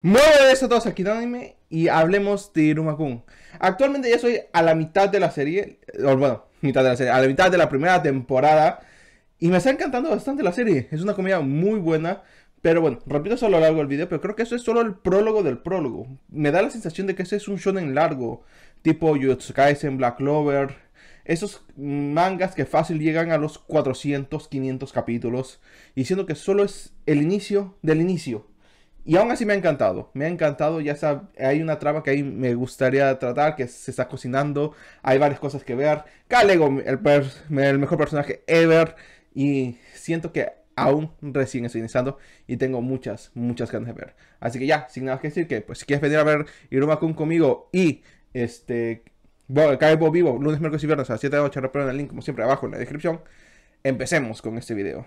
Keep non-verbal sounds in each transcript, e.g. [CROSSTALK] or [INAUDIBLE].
Muy buenas a todos, aquí anime y hablemos de Irumakun. Actualmente ya soy a la mitad de la serie, o bueno, mitad de la serie, a la mitad de la primera temporada y me está encantando bastante la serie. Es una comedia muy buena, pero bueno, repito eso a lo largo del video, pero creo que eso es solo el prólogo del prólogo. Me da la sensación de que ese es un shonen largo, tipo Yotsukaisen, Black Clover, esos mangas que fácil llegan a los 400, 500 capítulos, y que solo es el inicio del inicio y aún así me ha encantado. Me ha encantado. Ya hay una trama que ahí me gustaría tratar, que se está cocinando. Hay varias cosas que ver. Calego, el, el mejor personaje ever. Y siento que aún recién estoy iniciando y tengo muchas, muchas ganas de ver. Así que ya, sin nada que decir, que pues si quieres venir a ver Iruma conmigo y este. Bueno, vivo, lunes, miércoles y viernes a las 7 de la noche, en el link como siempre abajo en la descripción. Empecemos con este video.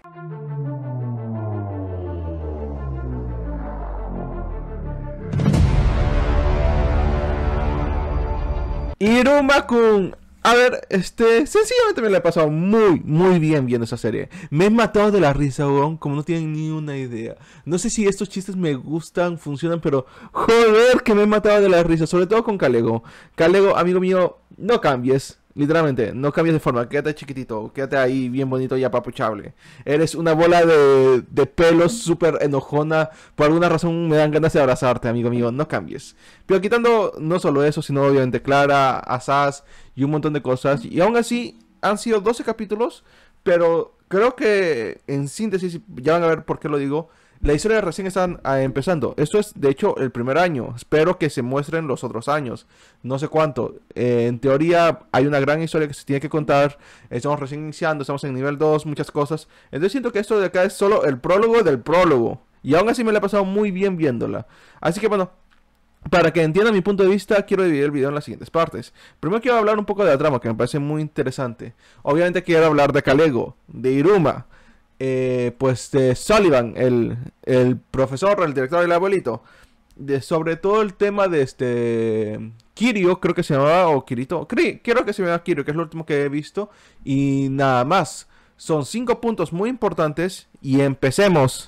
Iruma-kun. A ver, este, sencillamente me la he pasado muy, muy bien viendo esa serie. Me he matado de la risa, weón, como no tienen ni una idea. No sé si estos chistes me gustan, funcionan, pero joder que me he matado de la risa, sobre todo con Calego. Calego, amigo mío, no cambies. Literalmente, no cambies de forma, quédate chiquitito, quédate ahí bien bonito y apapuchable. Eres una bola de, de pelos súper enojona. Por alguna razón me dan ganas de abrazarte, amigo mío, no cambies. Pero quitando no solo eso, sino obviamente Clara, Asas y un montón de cosas. Y aún así, han sido 12 capítulos, pero creo que en síntesis, ya van a ver por qué lo digo, la historia recién está ah, empezando. Esto es, de hecho, el primer año. Espero que se muestren los otros años. No sé cuánto. Eh, en teoría, hay una gran historia que se tiene que contar. Estamos recién iniciando, estamos en nivel 2, muchas cosas. Entonces siento que esto de acá es solo el prólogo del prólogo. Y aún así me la he pasado muy bien viéndola. Así que bueno, para que entiendan mi punto de vista, quiero dividir el video en las siguientes partes. Primero quiero hablar un poco de la trama, que me parece muy interesante. Obviamente quiero hablar de Kalego, de Iruma, eh, pues de Sullivan, el, profesor, el director del abuelito, de, sobre todo el tema de este Kirio, creo que se llamaba, o Kirito, creo que se llamaba Kirio, que es lo último que he visto, y nada más. Son cinco puntos muy importantes y empecemos.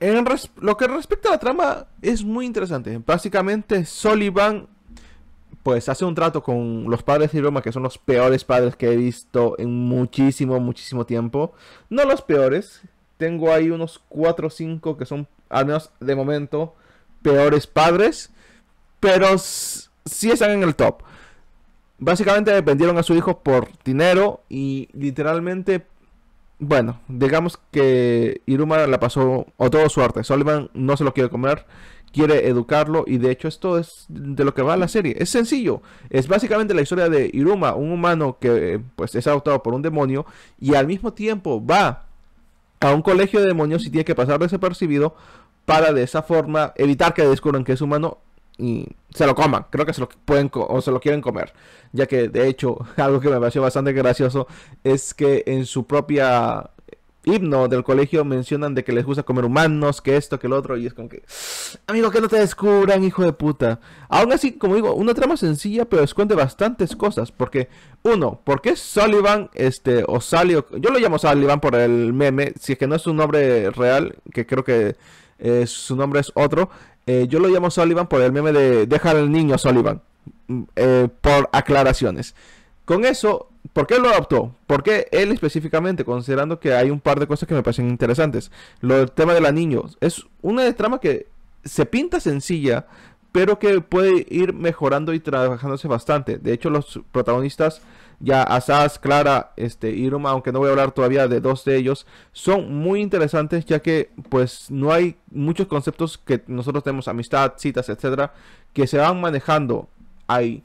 En lo que respecta a la trama, es muy interesante. Básicamente, Sullivan pues hace un trato con los padres de Iruma que son los peores padres que he visto en muchísimo, muchísimo tiempo. No los peores, tengo ahí unos 4 o 5 que son, al menos de momento, peores padres, pero sí están en el top. Básicamente dependieron a su hijo por dinero y literalmente, bueno, digamos que Iruma la pasó o todo suerte. Sullivan no se lo quiere comer quiere educarlo y de hecho esto es de lo que va la serie. Es sencillo, es básicamente la historia de Iruma, un humano que eh, pues es adoptado por un demonio y al mismo tiempo va a un colegio de demonios y tiene que pasar desapercibido para de esa forma evitar que descubran que es humano y se lo coman. Creo que se lo pueden o se lo quieren comer. Ya que de hecho, [LAUGHS] algo que me pareció bastante gracioso es que en su propia himno del colegio mencionan de que les gusta comer humanos, que esto, que el otro, y es como que, amigo, que no te descubran, hijo de puta. Aún así, como digo, una trama sencilla, pero esconde bastantes cosas, porque, uno, porque qué Sullivan, este, o Sally, yo lo llamo Sullivan por el meme, si es que no es un nombre real, que creo que eh, su nombre es otro, eh, yo lo llamo Sullivan por el meme de dejar al niño Sullivan, mm, eh, por aclaraciones. Con eso, ¿Por qué lo adoptó? ¿Por qué él específicamente? Considerando que hay un par de cosas que me parecen interesantes. Lo del tema de la niños Es una trama que se pinta sencilla, pero que puede ir mejorando y trabajándose bastante. De hecho, los protagonistas, ya Asas, Clara, este, Iruma, aunque no voy a hablar todavía de dos de ellos, son muy interesantes ya que pues no hay muchos conceptos que nosotros tenemos, amistad, citas, etcétera, que se van manejando ahí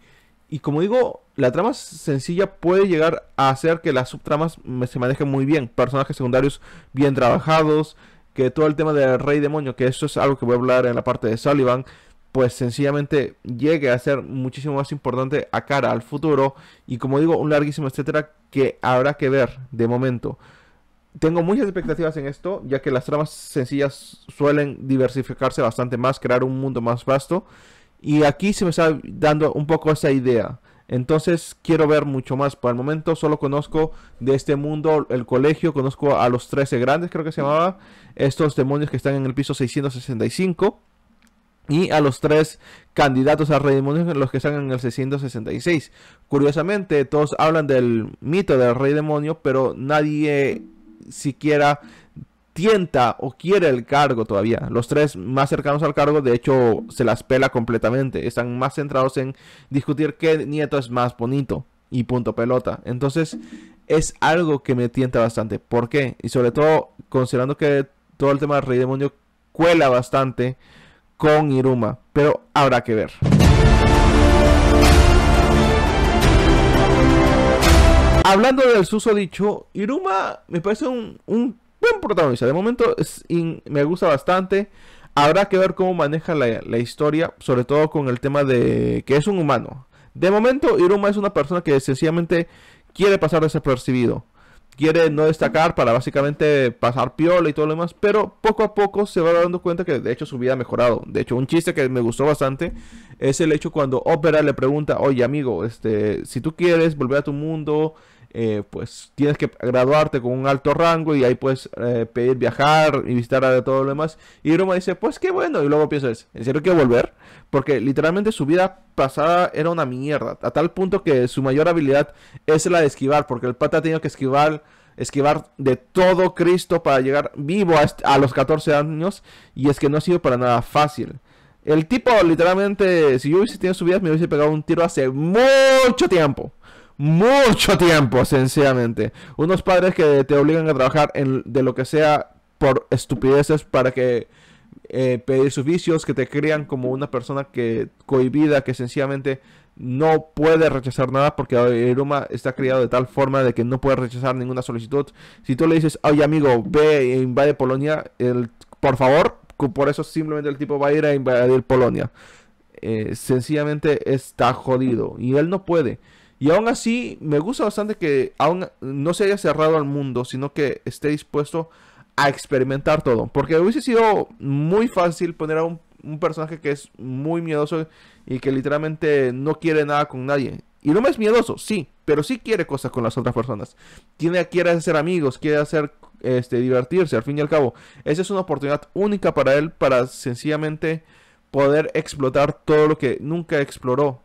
y como digo, la trama sencilla puede llegar a hacer que las subtramas se manejen muy bien. Personajes secundarios bien trabajados, que todo el tema del rey demonio, que eso es algo que voy a hablar en la parte de Sullivan, pues sencillamente llegue a ser muchísimo más importante a cara al futuro. Y como digo, un larguísimo etcétera que habrá que ver de momento. Tengo muchas expectativas en esto, ya que las tramas sencillas suelen diversificarse bastante más, crear un mundo más vasto. Y aquí se me está dando un poco esa idea. Entonces quiero ver mucho más. Por el momento solo conozco de este mundo el colegio, conozco a los 13 grandes, creo que se llamaba, estos demonios que están en el piso 665. Y a los tres candidatos al rey demonio, los que están en el 666. Curiosamente, todos hablan del mito del rey demonio, pero nadie siquiera tienta o quiere el cargo todavía. Los tres más cercanos al cargo, de hecho, se las pela completamente. Están más centrados en discutir qué nieto es más bonito y punto pelota. Entonces, es algo que me tienta bastante. ¿Por qué? Y sobre todo, considerando que todo el tema del Rey Demonio cuela bastante con Iruma. Pero habrá que ver. Hablando del Dicho Iruma me parece un buen protagonista. De momento me gusta bastante. Habrá que ver cómo maneja la, historia, sobre todo con el tema de que es un humano. De momento, Iruma es una persona que sencillamente quiere pasar desapercibido. Quiere no destacar para básicamente pasar piola y todo lo demás, pero poco a poco se va dando cuenta que de hecho su vida ha mejorado. De hecho, un chiste que me gustó bastante es el hecho cuando Opera le pregunta, oye amigo, este, si tú quieres volver a tu mundo, eh, pues tienes que graduarte con un alto rango y ahí puedes eh, pedir viajar y visitar a todo lo demás. Y Roma dice, pues qué bueno. Y luego piensas, ¿en serio quiero volver? Porque literalmente su vida pasada era una mierda. A tal punto que su mayor habilidad es la de esquivar. Porque el pata ha tenido que esquivar, esquivar de todo Cristo para llegar vivo a, a los 14 años. Y es que no ha sido para nada fácil. El tipo literalmente, si yo hubiese tenido su vida, me hubiese pegado un tiro hace mucho tiempo mucho tiempo, sencillamente. Unos padres que te obligan a trabajar en, de lo que sea por estupideces para que eh, pedir sus vicios, que te crean como una persona que cohibida, que sencillamente no puede rechazar nada porque Iruma está criado de tal forma de que no puede rechazar ninguna solicitud. Si tú le dices, oye amigo, ve e invade Polonia, el, por favor, por eso simplemente el tipo va a ir a invadir Polonia. Eh, sencillamente está jodido y él no puede. Y aún así, me gusta bastante que aún no se haya cerrado al mundo, sino que esté dispuesto a experimentar todo. Porque hubiese sido muy fácil poner a un, personaje que es muy miedoso y que literalmente no quiere nada con nadie. Y no es miedoso, sí, pero sí quiere cosas con las otras personas. Tiene, quiere hacer amigos, quiere hacer este, divertirse, al fin y al cabo. Esa es una oportunidad única para él para sencillamente poder explotar todo lo que nunca exploró.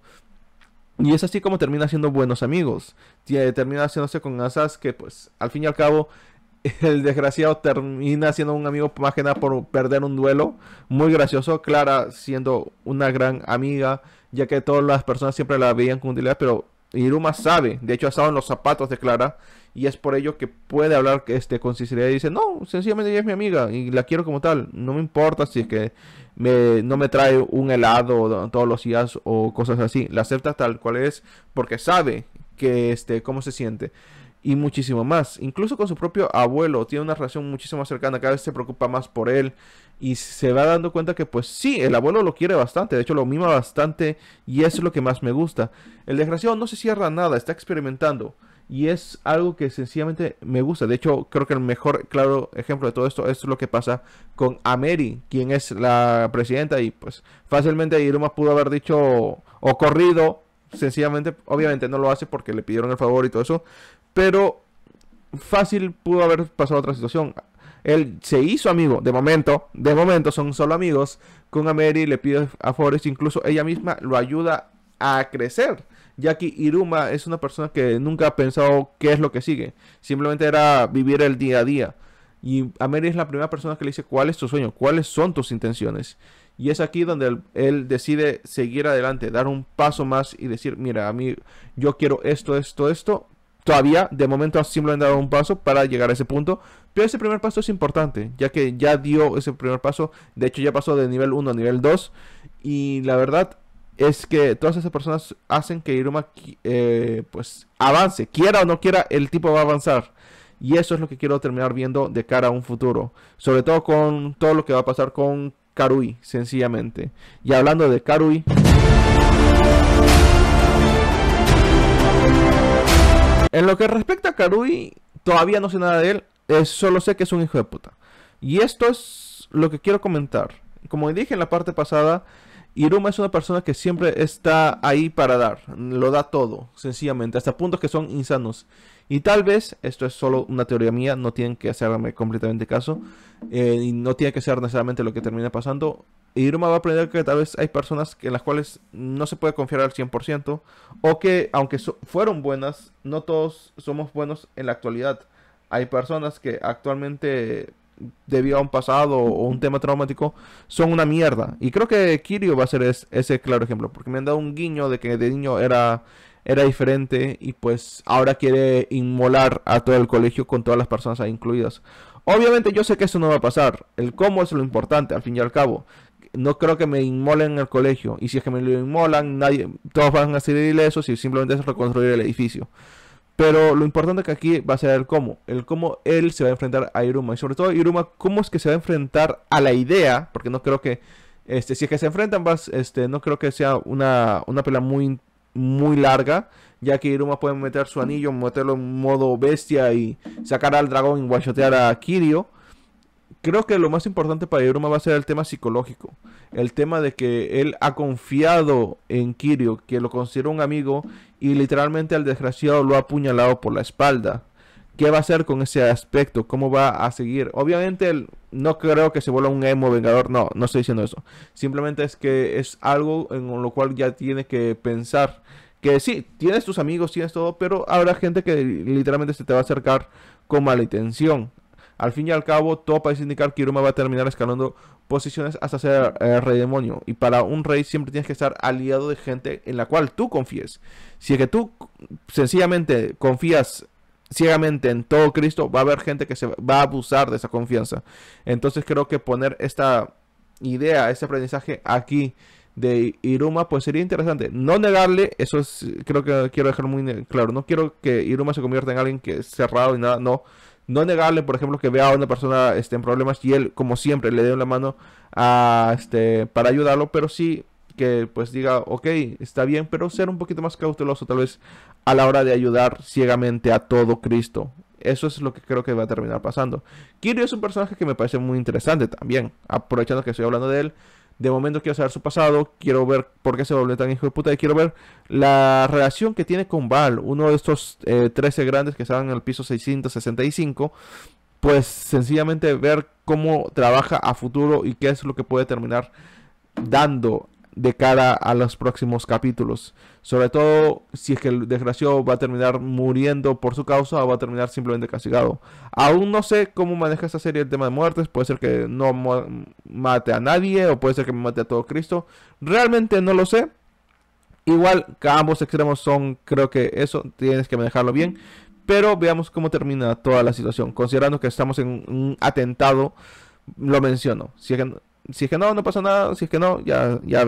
Y es así como termina siendo buenos amigos. Eh, termina haciéndose con Asas que pues al fin y al cabo [LAUGHS] el desgraciado termina siendo un amigo más que nada por perder un duelo. Muy gracioso. Clara siendo una gran amiga, ya que todas las personas siempre la veían con utilidad, pero Iruma sabe, de hecho ha en los zapatos de Clara y es por ello que puede hablar este, con sinceridad y dice, no, sencillamente ella es mi amiga y la quiero como tal, no me importa si es que me, no me trae un helado todos los días o cosas así, la acepta tal cual es porque sabe que este, cómo se siente y muchísimo más. Incluso con su propio abuelo tiene una relación muchísimo más cercana, cada vez se preocupa más por él y se va dando cuenta que pues sí, el abuelo lo quiere bastante, de hecho lo mima bastante y eso es lo que más me gusta. El desgraciado no se cierra nada, está experimentando. Y es algo que sencillamente me gusta. De hecho, creo que el mejor, claro, ejemplo de todo esto es lo que pasa con Ameri, quien es la presidenta. Y pues fácilmente Irma pudo haber dicho o corrido. Sencillamente, obviamente no lo hace porque le pidieron el favor y todo eso. Pero fácil pudo haber pasado otra situación. Él se hizo amigo, de momento, de momento son solo amigos. Con Ameri le pide a Forrest, incluso ella misma lo ayuda a crecer Jackie Iruma es una persona que nunca ha pensado qué es lo que sigue. Simplemente era vivir el día a día. Y mary es la primera persona que le dice cuál es tu sueño, cuáles son tus intenciones. Y es aquí donde él, decide seguir adelante, dar un paso más y decir, mira, a mí yo quiero esto, esto, esto. Todavía, de momento, ha simplemente dado un paso para llegar a ese punto. Pero ese primer paso es importante, ya que ya dio ese primer paso. De hecho, ya pasó de nivel 1 a nivel 2. Y la verdad, es que todas esas personas hacen que Iruma eh, pues avance, quiera o no quiera, el tipo va a avanzar. Y eso es lo que quiero terminar viendo de cara a un futuro. Sobre todo con todo lo que va a pasar con Karui, sencillamente. Y hablando de Karui... En lo que respecta a Karui, todavía no sé nada de él, eh, solo sé que es un hijo de puta. Y esto es lo que quiero comentar. Como dije en la parte pasada, Iruma es una persona que siempre está ahí para dar, lo da todo, sencillamente, hasta puntos que son insanos. Y tal vez, esto es solo una teoría mía, no tienen que hacerme completamente caso, eh, y no tiene que ser necesariamente lo que termina pasando. Iruma va a aprender que tal vez hay personas en las cuales no se puede confiar al 100%, o que aunque fueron buenas, no todos somos buenos en la actualidad. Hay personas que actualmente debido a un pasado o un tema traumático son una mierda. Y creo que Kirio va a ser ese claro ejemplo, porque me han dado un guiño de que de niño era, era diferente y pues ahora quiere inmolar a todo el colegio con todas las personas incluidas. Obviamente yo sé que eso no va a pasar, el cómo es lo importante al fin y al cabo. No creo que me inmolen en el colegio y si es que me lo inmolan, nadie, todos van a ser ilesos y simplemente es reconstruir el edificio. Pero lo importante que aquí va a ser el cómo. El cómo él se va a enfrentar a Iruma. Y sobre todo, Iruma, cómo es que se va a enfrentar a la idea. Porque no creo que. Este, si es que se enfrentan, vas, este, no creo que sea una, una pelea muy, muy larga. Ya que Iruma puede meter su anillo, meterlo en modo bestia y sacar al dragón y guachotear a Kirio creo que lo más importante para Iruma va a ser el tema psicológico. El tema de que él ha confiado en Kirio, que lo considera un amigo, y literalmente al desgraciado lo ha apuñalado por la espalda. ¿Qué va a hacer con ese aspecto? ¿Cómo va a seguir? Obviamente él, no creo que se vuelva un emo vengador, no, no estoy diciendo eso. Simplemente es que es algo en lo cual ya tiene que pensar. Que sí, tienes tus amigos, tienes todo, pero habrá gente que literalmente se te va a acercar con mala intención. Al fin y al cabo, todo parece indicar que Iruma va a terminar escalando posiciones hasta ser eh, rey demonio. Y para un rey siempre tienes que estar aliado de gente en la cual tú confíes. Si es que tú sencillamente confías ciegamente en todo Cristo, va a haber gente que se va a abusar de esa confianza. Entonces creo que poner esta idea, este aprendizaje aquí de Iruma, pues sería interesante. No negarle, eso es, creo que quiero dejar muy claro, no quiero que Iruma se convierta en alguien que es cerrado y nada, no. No negarle, por ejemplo, que vea a una persona esté en problemas y él, como siempre, le dé la mano a, este, para ayudarlo, pero sí que pues diga, ok, está bien, pero ser un poquito más cauteloso tal vez a la hora de ayudar ciegamente a todo Cristo. Eso es lo que creo que va a terminar pasando. Kirio es un personaje que me parece muy interesante también, aprovechando que estoy hablando de él. De momento quiero saber su pasado, quiero ver por qué se volvió tan hijo de puta y quiero ver la relación que tiene con Val, uno de estos 13 eh, grandes que estaban en el piso 665. Pues sencillamente ver cómo trabaja a futuro y qué es lo que puede terminar dando de cara a los próximos capítulos. Sobre todo si es que el desgraciado va a terminar muriendo por su causa o va a terminar simplemente castigado. Aún no sé cómo maneja esta serie el tema de muertes. Puede ser que no mate a nadie o puede ser que mate a todo Cristo. Realmente no lo sé. Igual que ambos extremos son, creo que eso tienes que manejarlo bien. Pero veamos cómo termina toda la situación. Considerando que estamos en un atentado, lo menciono. Si si es que no, no pasa nada. Si es que no, ya, ya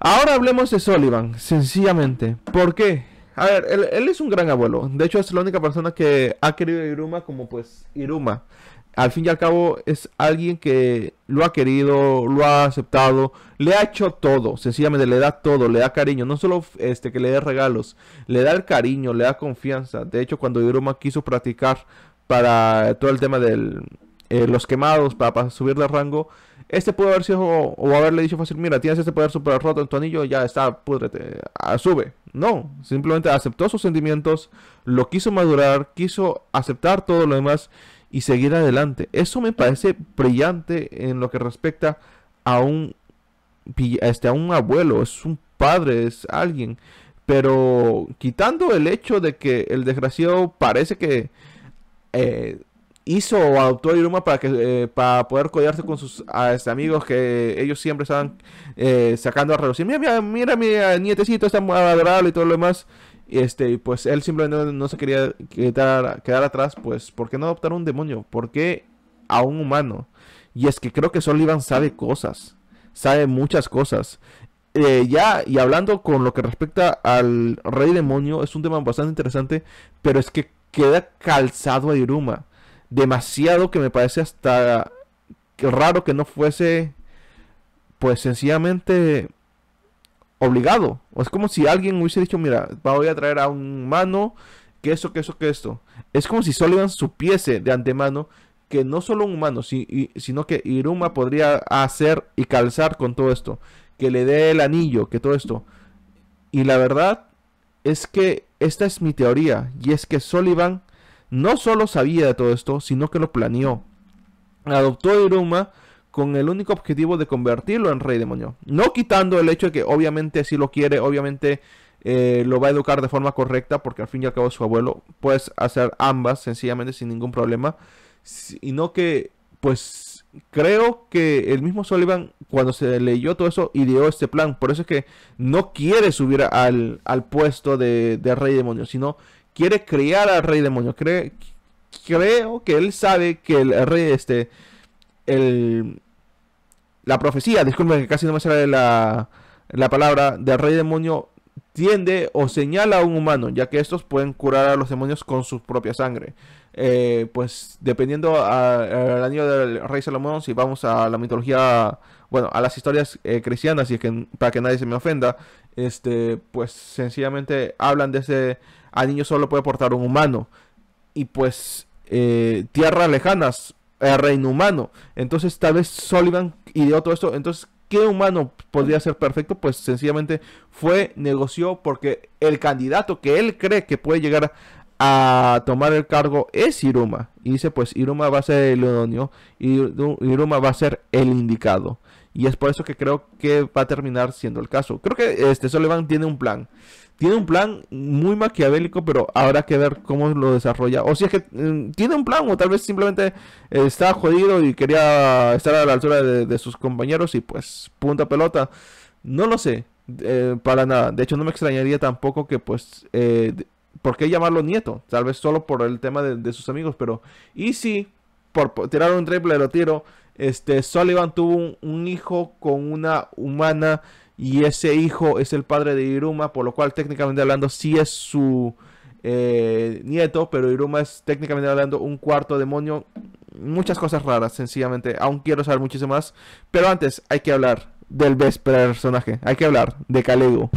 Ahora hablemos de Sullivan, sencillamente. ¿Por qué? A ver, él, es un gran abuelo. De hecho, es la única persona que ha querido a Iruma como pues Iruma. Al fin y al cabo es alguien que lo ha querido, lo ha aceptado, le ha hecho todo, sencillamente le da todo, le da cariño, no solo este que le dé regalos, le da el cariño, le da confianza. De hecho, cuando Iruma quiso practicar para todo el tema de eh, los quemados, para, subirle rango, este pudo haber sido o, haberle dicho fácil, mira, tienes este poder superar roto en tu anillo, ya está, pudrete, ah, sube. No, simplemente aceptó sus sentimientos, lo quiso madurar, quiso aceptar todo lo demás y seguir adelante. Eso me parece brillante en lo que respecta a un, este, a un abuelo, es un padre, es alguien. Pero quitando el hecho de que el desgraciado parece que eh, hizo o adoptó a Iruma para, que, eh, para poder codearse con sus este, amigos que ellos siempre estaban eh, sacando a relucir. Mira, mira, nietecito está adorable y todo lo demás. Y este, pues él simplemente no, se quería quedar, quedar, atrás. Pues, ¿por qué no adoptar a un demonio? ¿Por qué a un humano? Y es que creo que Sullivan sabe cosas. Sabe muchas cosas. ya, y hablando con lo que respecta al rey demonio, es un tema bastante interesante. Pero es que queda calzado a Iruma. Demasiado que me parece hasta raro que no fuese, pues sencillamente obligado. es como si alguien hubiese dicho, mira, voy a traer a un humano, que eso, que eso, que esto. Es como si Sullivan supiese de antemano que no solo un humano, sino que Iruma podría hacer y calzar con todo esto. Que le dé el anillo, que todo esto. Y la verdad, es que esta es mi teoría, y es que Sullivan no solo sabía de todo esto, sino que lo planeó. Adoptó a Iruma con el único objetivo de convertirlo en rey demonio. No quitando el hecho de que obviamente si lo quiere, obviamente eh, lo va a educar de forma correcta, porque al fin y al cabo es su abuelo. Puedes hacer ambas sencillamente sin ningún problema. Sino que pues creo que el mismo Sullivan, cuando se leyó todo eso, ideó este plan. Por eso es que no quiere subir al, puesto de, Rey Demonio, sino quiere criar al Rey Demonio. creo que él sabe que el, Rey, este, el, la profecía, disculpen que casi no me sale la, la palabra, del Rey Demonio tiende o señala a un humano, ya que estos pueden curar a los demonios con su propia sangre. Eh, pues dependiendo al año del rey Salomón, si vamos a la mitología, bueno, a las historias eh, cristianas, y que para que nadie se me ofenda, este, pues sencillamente hablan de ese a niño solo puede portar un humano y pues eh, tierras lejanas, el reino humano. Entonces tal vez Sullivan ideó todo esto, entonces ¿qué humano podría ser perfecto? Pues sencillamente fue, negoció, porque el candidato que él cree que puede llegar a a tomar el cargo es Iruma. Y dice, pues Iruma va a ser el idóneo, Iruma va a ser el indicado. Y es por eso que creo que va a terminar siendo el caso. Creo que este Sullivan tiene un plan. Tiene un plan muy maquiavélico, pero habrá que ver cómo lo desarrolla. O si es que mm, tiene un plan, o tal vez simplemente está jodido y quería estar a la altura de, sus compañeros y pues punta pelota. No lo sé, eh, para nada. De hecho, no me extrañaría tampoco que pues eh, ¿por qué llamarlo nieto? Tal vez solo por el tema de, sus amigos, pero ¿y si por, tirar un triple lo tiro? Este, Sullivan tuvo un, hijo con una humana y ese hijo es el padre de Iruma, por lo cual técnicamente hablando sí es su eh, nieto, pero Iruma es técnicamente hablando un cuarto demonio. Muchas cosas raras, sencillamente. Aún quiero saber muchísimo más. Pero antes hay que hablar del best personaje. Hay que hablar de Calego.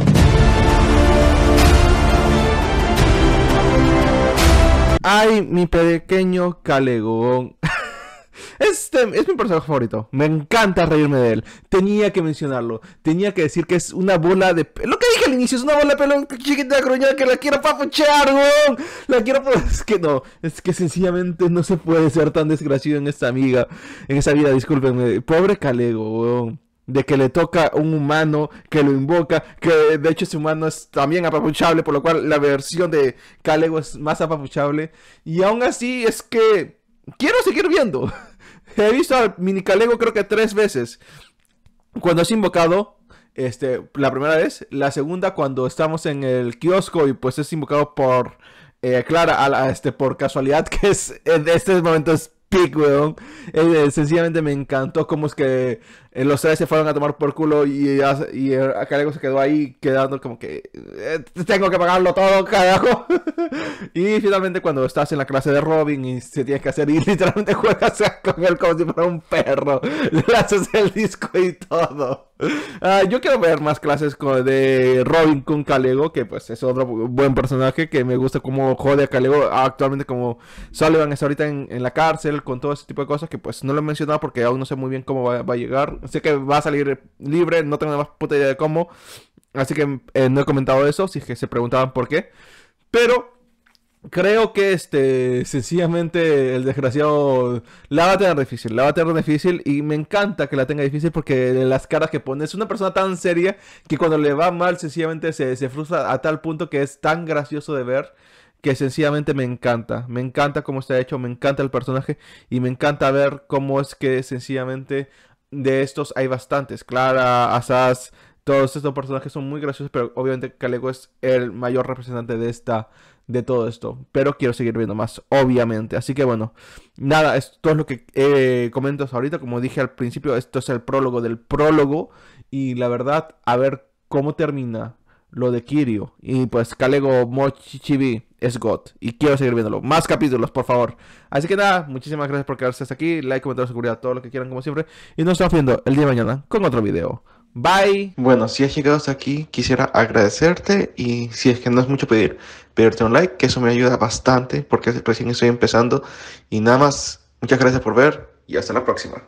Ay, mi pequeño Calegón. [LAUGHS] Este es mi personaje favorito. Me encanta reírme de él. Tenía que mencionarlo. Tenía que decir que es una bola de pelo. Lo que dije al inicio, es una bola de pelo chiquita gruñada que la quiero papuchear, weón. La quiero. [LAUGHS] Es que no. Es que sencillamente no se puede ser tan desgraciado en esta amiga. En esa vida, discúlpenme. Pobre Calego, de que le toca un humano que lo invoca, que de hecho ese humano es también apapuchable, por lo cual la versión de Calego es más apapuchable. Y aún así es que quiero seguir viendo. [LAUGHS] He visto al mini Calego creo que tres veces. Cuando es invocado, este, la primera vez, la segunda cuando estamos en el kiosco y pues es invocado por eh, Clara, a, este, por casualidad, [LAUGHS] que es, en este momento es Weón. Eh, sencillamente me encantó cómo es que eh, los tres se fueron a tomar por culo y, y, eh, calego se quedó ahí quedando como que eh, tengo que pagarlo todo, carajo. [LAUGHS] y finalmente cuando estás en la clase de Robin y se tienes que hacer y [LAUGHS] literalmente juegas con él como si fuera un perro, [LAUGHS] le haces el disco y todo. Ah, yo quiero ver más clases de Robin con Calego, que pues es otro buen personaje que me gusta como jode a Calego actualmente como Sullivan está ahorita en, la cárcel con todo ese tipo de cosas que pues no lo he mencionado porque aún no sé muy bien cómo va, va a llegar. Así que va a salir libre, no tengo nada más puta idea de cómo. Así que eh, no he comentado eso, si es que se preguntaban por qué. Pero creo que este sencillamente el desgraciado la va a tener difícil, la va a tener difícil y me encanta que la tenga difícil porque las caras que pone es una persona tan seria que cuando le va mal sencillamente se, se frustra a tal punto que es tan gracioso de ver que sencillamente me encanta, me encanta cómo está hecho, me encanta el personaje y me encanta ver cómo es que sencillamente de estos hay bastantes. Clara, Asas, todos estos personajes son muy graciosos, pero obviamente Kaleo es el mayor representante de esta de todo esto, pero quiero seguir viendo más, obviamente. Así que bueno, nada, esto es lo que eh, comentas comento ahorita. Como dije al principio, esto es el prólogo del prólogo y la verdad, a ver cómo termina lo de Kirio. Y pues Kalego chibi es God. Y quiero seguir viéndolo. Más capítulos, por favor. Así que nada, muchísimas gracias por quedarse hasta aquí. Like, comentar, seguridad, todo lo que quieran, como siempre. Y nos estamos viendo el día de mañana con otro video. Bye. Bueno, si has llegado hasta aquí, quisiera agradecerte y si es que no es mucho pedir, pedirte un like, que eso me ayuda bastante porque recién estoy empezando. Y nada más, muchas gracias por ver y hasta la próxima.